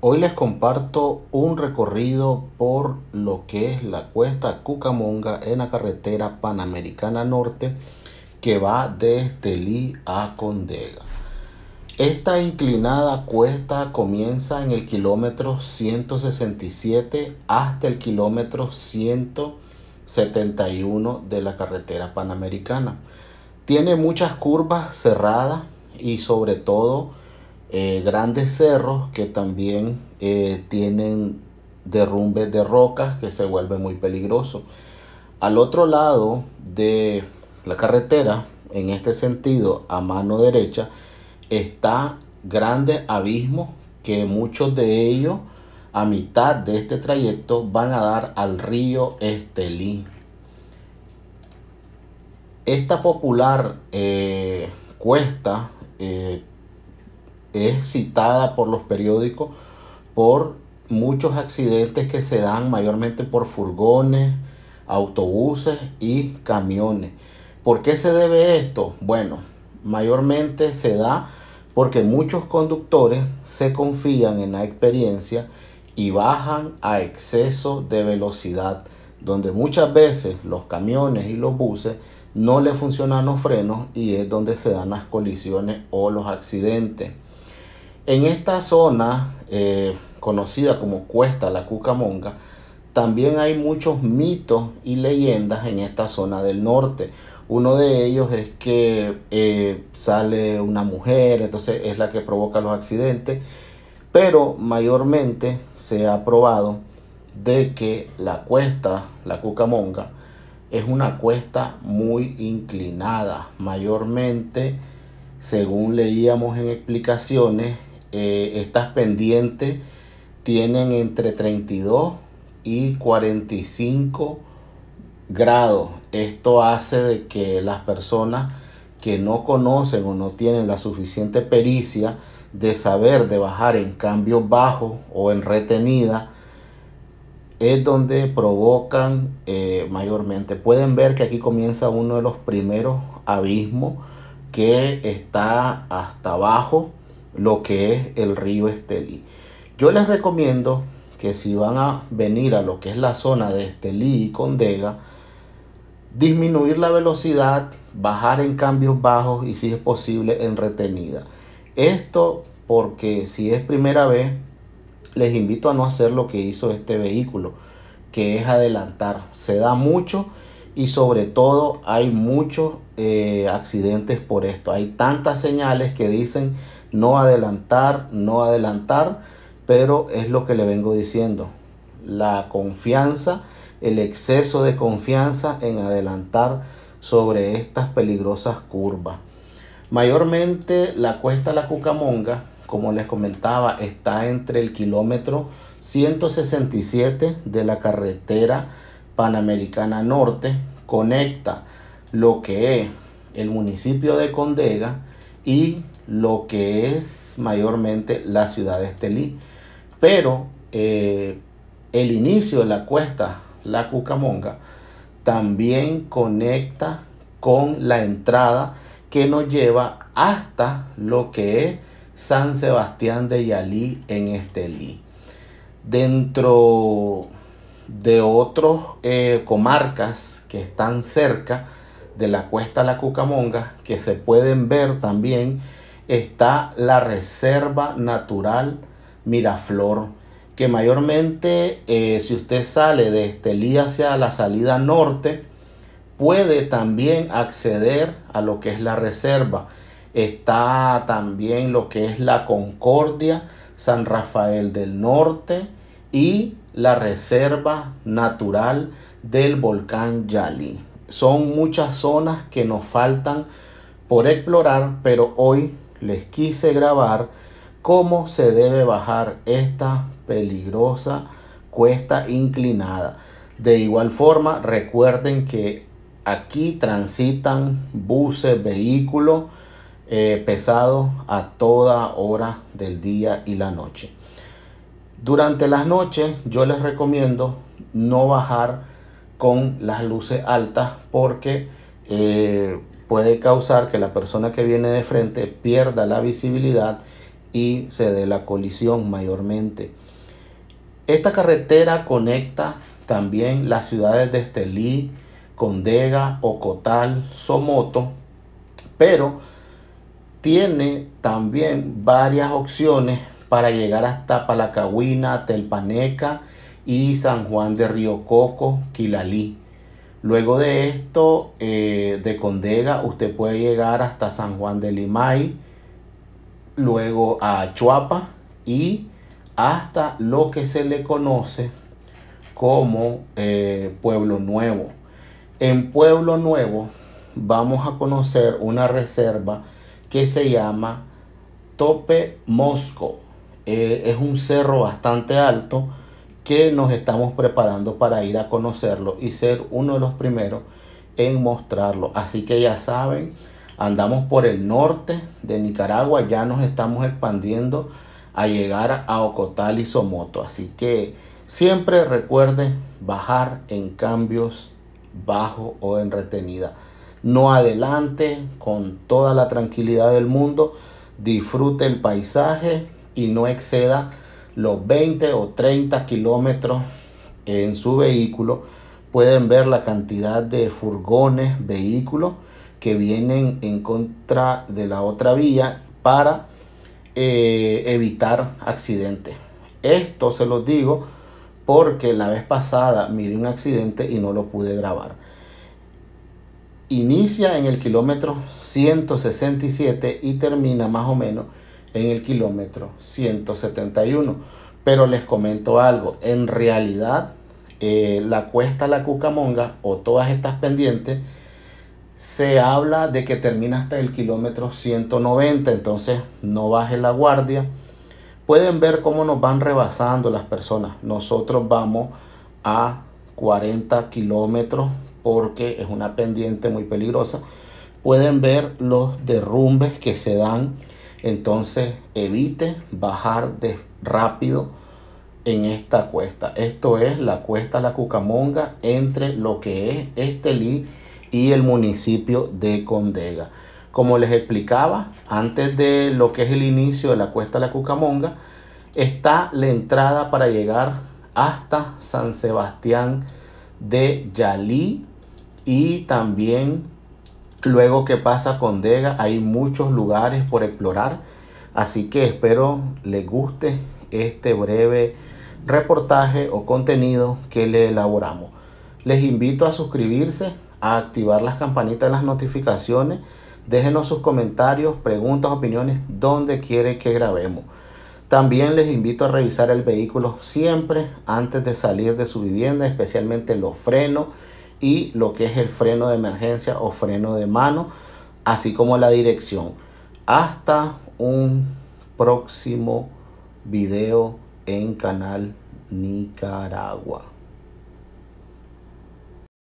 Hoy les comparto un recorrido por lo que es la cuesta Cucamonga en la carretera Panamericana Norte que va desde Lí a Condega. Esta inclinada cuesta comienza en el kilómetro 167 hasta el kilómetro 171 de la carretera panamericana. Tiene muchas curvas cerradas y sobre todo eh, grandes cerros que también eh, tienen derrumbes de rocas que se vuelve muy peligroso. Al otro lado de la carretera, en este sentido, a mano derecha, está grandes abismos que muchos de ellos a mitad de este trayecto van a dar al río Estelí. Esta popular eh, cuesta es citada por los periódicos por muchos accidentes que se dan mayormente por furgones, autobuses y camiones. ¿Por qué se debe esto? Bueno, mayormente se da porque muchos conductores se confían en la experiencia y bajan a exceso de velocidad, donde muchas veces los camiones y los buses no le funcionan los frenos y es donde se dan las colisiones o los accidentes. En esta zona eh, conocida como Cuesta la Cucamonga, también hay muchos mitos y leyendas en esta zona del norte. Uno de ellos es que eh, sale una mujer, entonces es la que provoca los accidentes, pero mayormente se ha probado de que la cuesta, la Cucamonga, es una cuesta muy inclinada. Mayormente, según leíamos en explicaciones, eh, estas pendientes tienen entre 32 y 45 grados. Esto hace de que las personas que no conocen o no tienen la suficiente pericia de saber de bajar en cambios bajos o en retenida es donde provocan eh, mayormente. Pueden ver que aquí comienza uno de los primeros abismos que está hasta abajo lo que es el río Esteli Yo les recomiendo que si van a venir a lo que es la zona de Estelí y Condega, disminuir la velocidad, bajar en cambios bajos y si es posible en retenida. Esto porque si es primera vez, les invito a no hacer lo que hizo este vehículo, que es adelantar. Se da mucho y sobre todo hay muchos eh, accidentes por esto. Hay tantas señales que dicen no adelantar, no adelantar, pero es lo que le vengo diciendo. La confianza, el exceso de confianza en adelantar sobre estas peligrosas curvas. Mayormente la cuesta La Cucamonga, como les comentaba, está entre el kilómetro 167 de la carretera Panamericana Norte, conecta lo que es el municipio de Condega y lo que es mayormente la ciudad de Estelí. Pero eh, el inicio de la cuesta, la Cucamonga, también conecta con la entrada que nos lleva hasta lo que es San Sebastián de Yalí en Estelí. Dentro de otras eh, comarcas que están cerca de la cuesta La Cucamonga, que se pueden ver también está la Reserva Natural Miraflor, que mayormente eh, si usted sale de Estelí hacia la salida norte, puede también acceder a lo que es la reserva. Está también lo que es la Concordia, San Rafael del Norte y la reserva natural del volcán Yalí. Son muchas zonas que nos faltan por explorar, pero hoy les quise grabar cómo se debe bajar esta peligrosa cuesta inclinada. De igual forma, recuerden que aquí transitan buses, vehículos eh, pesados a toda hora del día y la noche. Durante las noches yo les recomiendo no bajar con las luces altas porque eh, puede causar que la persona que viene de frente pierda la visibilidad y se dé la colisión mayormente. Esta carretera conecta también las ciudades de Estelí, Condega, Ocotal, Somoto, pero tiene también varias opciones para llegar hasta Palacahuina, Telpaneca y San Juan de Río Coco, Quilalí. Luego de esto, eh, de Condega, usted puede llegar hasta San Juan de Limay, luego a Chuapa y hasta lo que se le conoce como eh, Pueblo Nuevo. En Pueblo Nuevo vamos a conocer una reserva que se llama Tope Mosco. Eh, es un cerro bastante alto que nos estamos preparando para ir a conocerlo y ser uno de los primeros en mostrarlo. Así que ya saben, andamos por el norte de Nicaragua, ya nos estamos expandiendo a llegar a Ocotal y Somoto. Así que siempre recuerden bajar en cambios bajo o en retenida. No adelante, con toda la tranquilidad del mundo, disfrute el paisaje y no exceda los 20 o 30 kilómetros en su vehículo, pueden ver la cantidad de furgones, vehículos que vienen en contra de la otra vía para eh, evitar accidentes. Esto se los digo porque la vez pasada miré un accidente y no lo pude grabar. Inicia en el kilómetro 167 y termina más o menos en el kilómetro 171. Pero les comento algo, en realidad eh, la cuesta La Cucamonga o todas estas pendientes, se habla de que termina hasta el kilómetro 190, entonces no baje la guardia. Pueden ver cómo nos van rebasando las personas. Nosotros vamos a 40 kilómetros porque es una pendiente muy peligrosa. Pueden ver los derrumbes que se dan entonces evite bajar de rápido en esta cuesta. Esto es la cuesta La Cucamonga entre lo que es Estelí y el municipio de Condega. Como les explicaba, antes de lo que es el inicio de la cuesta La Cucamonga, está la entrada para llegar hasta San Sebastián de Yalí y también Luego, que pasa con Dega? Hay muchos lugares por explorar. Así que espero les guste este breve reportaje o contenido que le elaboramos. Les invito a suscribirse, a activar las campanitas de las notificaciones. Déjenos sus comentarios, preguntas, opiniones, donde quiere que grabemos. También les invito a revisar el vehículo siempre antes de salir de su vivienda, especialmente los frenos y lo que es el freno de emergencia o freno de mano, así como la dirección. Hasta un próximo video en canal Nicaragua.